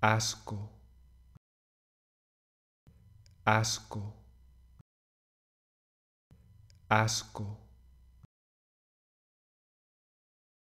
asco, asco, asco.